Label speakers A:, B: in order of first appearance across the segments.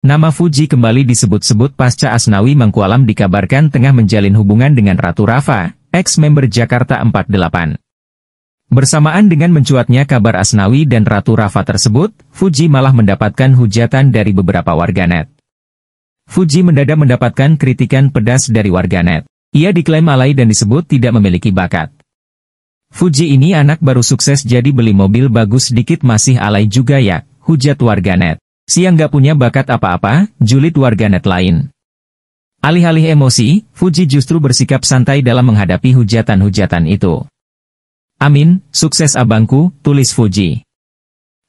A: Nama Fuji kembali disebut-sebut pasca Asnawi Mangkualam dikabarkan tengah menjalin hubungan dengan Ratu Rafa, ex-member Jakarta 48. Bersamaan dengan mencuatnya kabar Asnawi dan Ratu Rafa tersebut, Fuji malah mendapatkan hujatan dari beberapa warganet. Fuji mendadak mendapatkan kritikan pedas dari warganet. Ia diklaim alay dan disebut tidak memiliki bakat. Fuji ini anak baru sukses jadi beli mobil bagus dikit masih alay juga ya, hujat warganet siang gak punya bakat apa-apa, julid warganet lain. Alih-alih emosi, Fuji justru bersikap santai dalam menghadapi hujatan-hujatan itu. Amin, sukses abangku, tulis Fuji.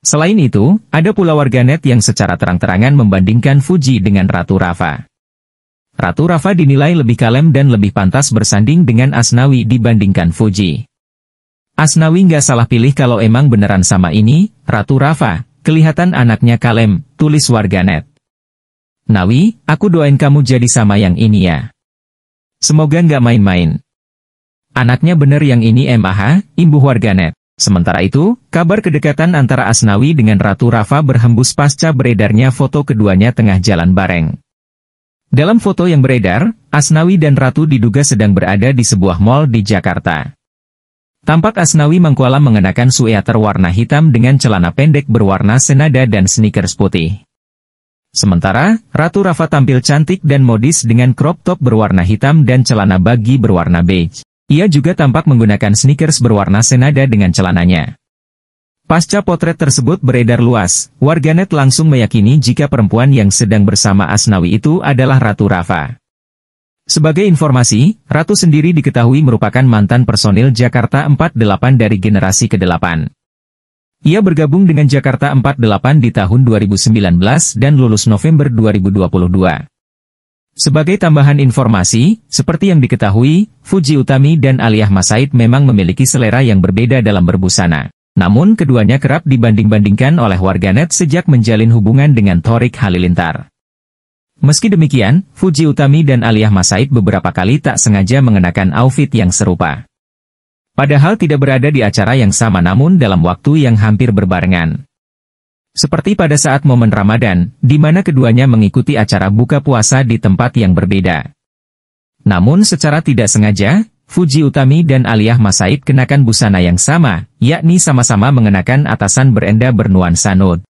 A: Selain itu, ada pula warganet yang secara terang-terangan membandingkan Fuji dengan Ratu Rafa. Ratu Rafa dinilai lebih kalem dan lebih pantas bersanding dengan Asnawi dibandingkan Fuji. Asnawi nggak salah pilih kalau emang beneran sama ini, Ratu Rafa, kelihatan anaknya kalem, tulis warganet. Nawi, aku doain kamu jadi sama yang ini ya. Semoga nggak main-main. Anaknya bener yang ini MAH, imbuh warganet. Sementara itu, kabar kedekatan antara Asnawi dengan Ratu Rafa berhembus pasca beredarnya foto keduanya tengah jalan bareng. Dalam foto yang beredar, Asnawi dan Ratu diduga sedang berada di sebuah mall di Jakarta. Tampak Asnawi Mangkualam mengenakan sweater warna hitam dengan celana pendek berwarna senada dan sneakers putih. Sementara, Ratu Rafa tampil cantik dan modis dengan crop top berwarna hitam dan celana bagi berwarna beige. Ia juga tampak menggunakan sneakers berwarna senada dengan celananya. Pasca potret tersebut beredar luas, warganet langsung meyakini jika perempuan yang sedang bersama Asnawi itu adalah Ratu Rafa. Sebagai informasi, Ratu sendiri diketahui merupakan mantan personil Jakarta 48 dari generasi ke-8. Ia bergabung dengan Jakarta 48 di tahun 2019 dan lulus November 2022. Sebagai tambahan informasi, seperti yang diketahui, Fuji Utami dan Aliyah Masaid memang memiliki selera yang berbeda dalam berbusana. Namun keduanya kerap dibanding-bandingkan oleh warganet sejak menjalin hubungan dengan Torik Halilintar. Meski demikian, Fuji Utami dan Aliyah Masaid beberapa kali tak sengaja mengenakan outfit yang serupa. Padahal tidak berada di acara yang sama namun dalam waktu yang hampir berbarengan. Seperti pada saat momen Ramadan, di mana keduanya mengikuti acara buka puasa di tempat yang berbeda. Namun secara tidak sengaja, Fuji Utami dan Aliyah Masaid kenakan busana yang sama, yakni sama-sama mengenakan atasan berenda bernuansa nude.